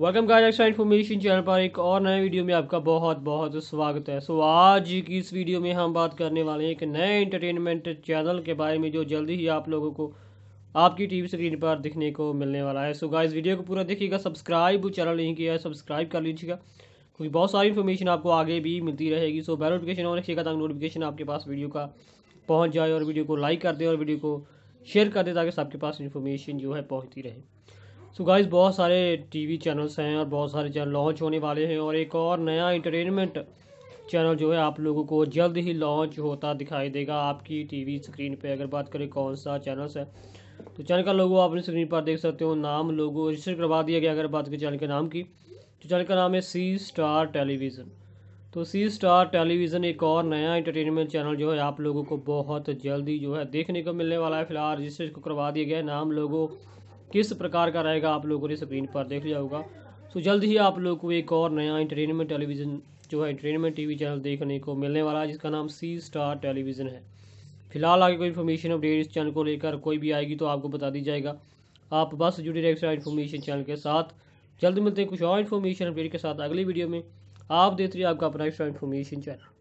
welcome का information channel पर एक और नए वीडियो में आपका बहुत बहुत स्वागत है सो so, आज की इस वीडियो में हम बात करने वाले हैं एक नए एंटरटेनमेंट चैनल के बारे में जो जल्दी ही आप लोगों को आपकी टीवी स्क्रीन पर दिखने को मिलने वाला है सो so, इस वीडियो को पूरा देखिएगा सब्सक्राइब चैनल नहीं किया है सब्सक्राइब कर लीजिएगा क्योंकि बहुत सारी इन्फॉर्मेशन आपको आगे भी मिलती रहेगी so so, bell notification on रखिएगा ताकि नोटिफिकेशन आपके पास वीडियो का पहुँच जाए और वीडियो को लाइक कर दे और वीडियो को शेयर कर दें ताकि सबके पास इन्फॉर्मेशन जो है पहुँचती रहे सो गाइस बहुत सारे टीवी चैनल्स हैं और बहुत सारे चैनल लॉन्च होने वाले हैं और एक और नया इंटरटेनमेंट चैनल जो है आप लोगों को जल्द ही लॉन्च होता दिखाई देगा आपकी टीवी स्क्रीन पे अगर बात करें कौन सा चैनल्स है तो चैनल का लोगो आप अपनी स्क्रीन पर देख सकते हो नाम लोगो रजिस्टर करवा दिया गया अगर बात करें चैनल के नाम की तो चैनल का नाम है सी स्टार टेलीविज़न तो सी स्टार टेलीविज़न एक और नया इंटरटेनमेंट चैनल जो है आप लोगों को बहुत जल्दी जो है देखने को मिलने वाला है फिलहाल रजिस्टर को करवा दिया गया है नाम लोगो किस प्रकार का रहेगा आप लोगों ने स्क्रीन पर देख लिया होगा सो जल्द ही आप लोग को एक और नया इंटरटेनमेंट टेलीविज़न जो है इंटरटेनमेंट टीवी चैनल देखने को मिलने वाला है जिसका नाम सी स्टार टेलीविज़न है फिलहाल आगे कोई इन्फॉर्मेशन अपडेट इस चैनल को लेकर कोई भी आएगी तो आपको बता दी जाएगा आप बस जुड़ी रहे एक्स्ट्रा इन्फॉर्मेशन चैनल के साथ जल्द मिलते हैं कुछ और इन्फॉर्मेशन अपडेट के साथ अगली वीडियो में आप देख रहिए आपका अपना एक्स्ट्रा इन्फॉर्मेशन चैनल